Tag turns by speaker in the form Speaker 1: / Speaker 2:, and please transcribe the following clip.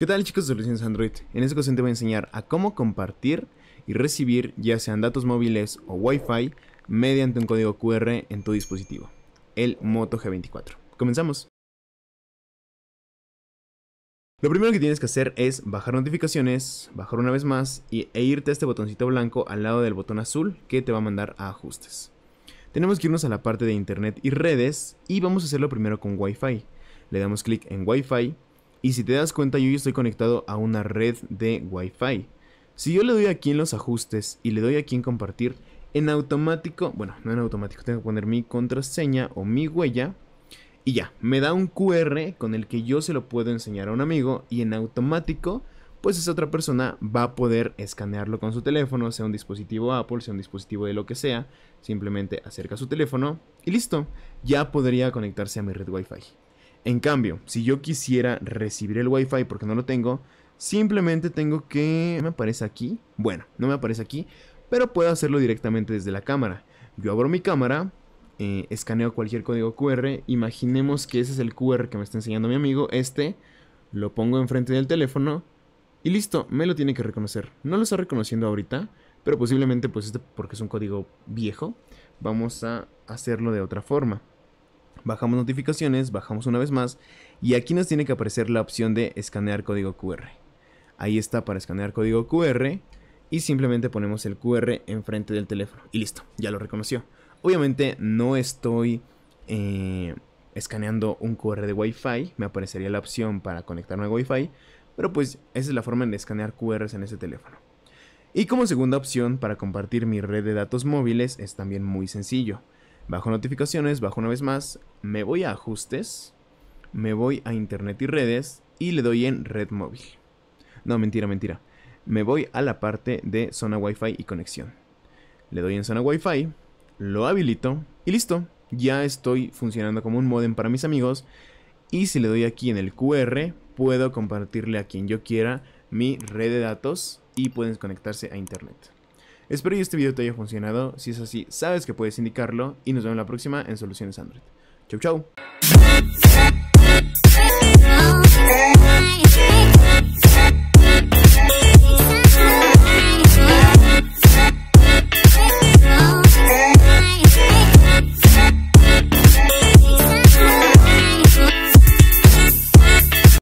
Speaker 1: ¿Qué tal chicos de Soluciones Android? En este ocasión te voy a enseñar a cómo compartir y recibir ya sean datos móviles o Wi-Fi mediante un código QR en tu dispositivo, el Moto G24. Comenzamos. Lo primero que tienes que hacer es bajar notificaciones, bajar una vez más e irte a este botoncito blanco al lado del botón azul que te va a mandar a ajustes. Tenemos que irnos a la parte de internet y redes y vamos a hacerlo primero con Wi-Fi. Le damos clic en Wi-Fi y si te das cuenta, yo ya estoy conectado a una red de Wi-Fi. Si yo le doy aquí en los ajustes y le doy aquí en compartir, en automático, bueno, no en automático, tengo que poner mi contraseña o mi huella. Y ya, me da un QR con el que yo se lo puedo enseñar a un amigo y en automático, pues esa otra persona va a poder escanearlo con su teléfono, sea un dispositivo Apple, sea un dispositivo de lo que sea, simplemente acerca su teléfono y listo, ya podría conectarse a mi red Wi-Fi. En cambio, si yo quisiera recibir el Wi-Fi porque no lo tengo, simplemente tengo que... ¿Me aparece aquí? Bueno, no me aparece aquí, pero puedo hacerlo directamente desde la cámara. Yo abro mi cámara, eh, escaneo cualquier código QR, imaginemos que ese es el QR que me está enseñando mi amigo, este, lo pongo enfrente del teléfono y listo, me lo tiene que reconocer. No lo está reconociendo ahorita, pero posiblemente pues este porque es un código viejo, vamos a hacerlo de otra forma. Bajamos notificaciones, bajamos una vez más y aquí nos tiene que aparecer la opción de escanear código QR. Ahí está para escanear código QR y simplemente ponemos el QR enfrente del teléfono y listo, ya lo reconoció. Obviamente no estoy eh, escaneando un QR de Wi-Fi, me aparecería la opción para conectarme a Wi-Fi, pero pues esa es la forma de escanear QRs en ese teléfono. Y como segunda opción para compartir mi red de datos móviles es también muy sencillo. Bajo notificaciones, bajo una vez más, me voy a ajustes, me voy a internet y redes y le doy en red móvil. No, mentira, mentira. Me voy a la parte de zona Wi-Fi y conexión. Le doy en zona Wi-Fi, lo habilito y listo. Ya estoy funcionando como un modem para mis amigos. Y si le doy aquí en el QR, puedo compartirle a quien yo quiera mi red de datos y pueden conectarse a internet. Espero que este video te haya funcionado, si es así sabes que puedes indicarlo y nos vemos la próxima en Soluciones Android. Chau chau.